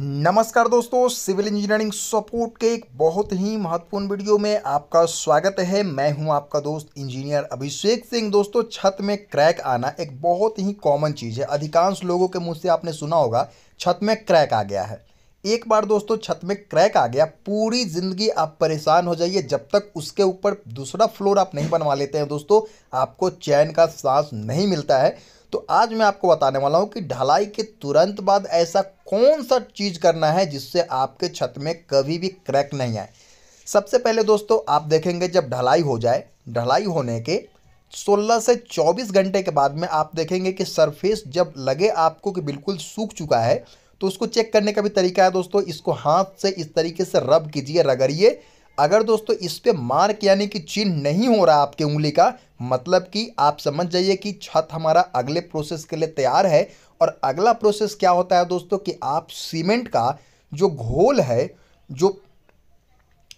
नमस्कार दोस्तों civil engineering support के एक बहुत ही महत्वपूर्ण वीडियो में आपका स्वागत है मैं हूं आपका दोस्त इंजीनियर अभिषेक सिंह दोस्तों छत में क्रैक आना एक बहुत ही कॉमन चीज़ है अधिकांश लोगों के मुंह से आपने सुना होगा छत में क्रैक आ गया है एक बार दोस्तों छत में क्रैक आ गया पूरी ज़िंदगी आप परेशान हो जाइए जब तक उसके ऊपर दूसरा फ्लोर आप नहीं बनवा लेते हैं दोस्तों आपको चैन का सांस नहीं मिलता है तो आज मैं आपको बताने वाला हूं कि ढलाई के तुरंत बाद ऐसा कौन सा चीज़ करना है जिससे आपके छत में कभी भी क्रैक नहीं आए सबसे पहले दोस्तों आप देखेंगे जब ढलाई हो जाए ढलाई होने के 16 से 24 घंटे के बाद में आप देखेंगे कि सरफेस जब लगे आपको कि बिल्कुल सूख चुका है तो उसको चेक करने का भी तरीका है दोस्तों इसको हाथ से इस तरीके से रब कीजिए रगड़िए अगर दोस्तों इस पर मार्क यानी कि चिन्ह नहीं हो रहा आपके उंगली का मतलब कि आप समझ जाइए कि छत हमारा अगले प्रोसेस के लिए तैयार है और अगला प्रोसेस क्या होता है दोस्तों कि आप सीमेंट का जो घोल है जो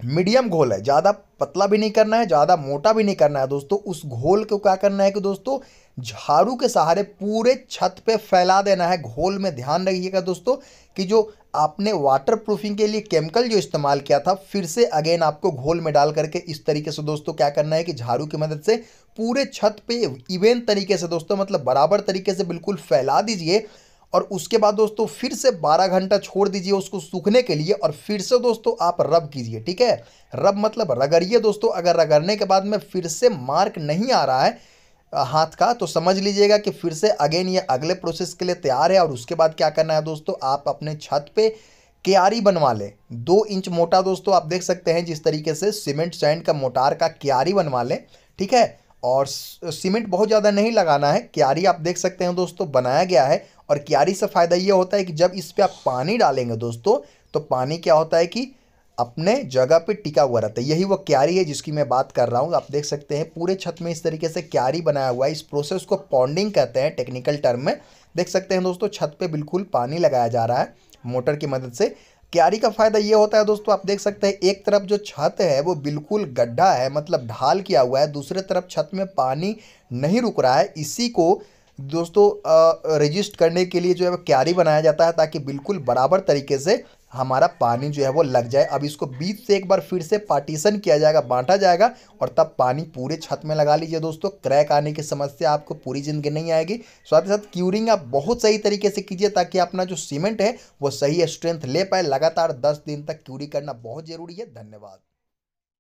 मीडियम घोल है ज़्यादा पतला भी नहीं करना है ज़्यादा मोटा भी नहीं करना है दोस्तों उस घोल को क्या करना है कि दोस्तों झाड़ू के सहारे पूरे छत पे फैला देना है घोल में ध्यान रखिएगा दोस्तों कि जो आपने वाटर प्रूफिंग के लिए केमिकल जो इस्तेमाल किया था फिर से अगेन आपको घोल में डाल करके इस तरीके से दोस्तों क्या करना है कि झाड़ू की मदद से पूरे छत पे इवेंट तरीके से दोस्तों मतलब बराबर तरीके से बिल्कुल फैला दीजिए और उसके बाद दोस्तों फिर से 12 घंटा छोड़ दीजिए उसको सूखने के लिए और फिर से दोस्तों आप रब कीजिए ठीक है रब मतलब रगड़िए दोस्तों अगर रगड़ने के बाद में फिर से मार्क नहीं आ रहा है हाथ का तो समझ लीजिएगा कि फिर से अगेन ये अगले प्रोसेस के लिए तैयार है और उसके बाद क्या करना है दोस्तों आप अपने छत पे क्यारी बनवा लें दो इंच मोटा दोस्तों आप देख सकते हैं जिस तरीके से सीमेंट सैंड का मोटार का क्यारी बनवा लें ठीक है और सीमेंट बहुत ज़्यादा नहीं लगाना है क्यारी आप देख सकते हैं दोस्तों बनाया गया है और क्यारी से फ़ायदा ये होता है कि जब इस पर आप पानी डालेंगे दोस्तों तो पानी क्या होता है कि अपने जगह पे टिका हुआ रहता है यही वो क्यारी है जिसकी मैं बात कर रहा हूँ आप देख सकते हैं पूरे छत में इस तरीके से क्यारी बनाया हुआ है इस प्रोसेस को पॉन्डिंग कहते हैं टेक्निकल टर्म में देख सकते हैं दोस्तों छत पर बिल्कुल पानी लगाया जा रहा है मोटर की मदद से क्यारी का फ़ायदा ये होता है दोस्तों आप देख सकते हैं एक तरफ जो छत है वो बिल्कुल गड्ढा है मतलब ढाल किया हुआ है दूसरे तरफ छत में पानी नहीं रुक रहा है इसी को दोस्तों रजिस्ट करने के लिए जो है क्यारी बनाया जाता है ताकि बिल्कुल बराबर तरीके से हमारा पानी जो है वो लग जाए अब इसको बीच से एक बार फिर से पार्टीशन किया जाएगा बांटा जाएगा और तब पानी पूरे छत में लगा लीजिए दोस्तों क्रैक आने की समस्या आपको पूरी ज़िंदगी नहीं आएगी साथ ही साथ क्यूरिंग आप बहुत सही तरीके से कीजिए ताकि अपना जो सीमेंट है वो सही स्ट्रेंथ ले पाए लगातार दस दिन तक क्यूरी करना बहुत ज़रूरी है धन्यवाद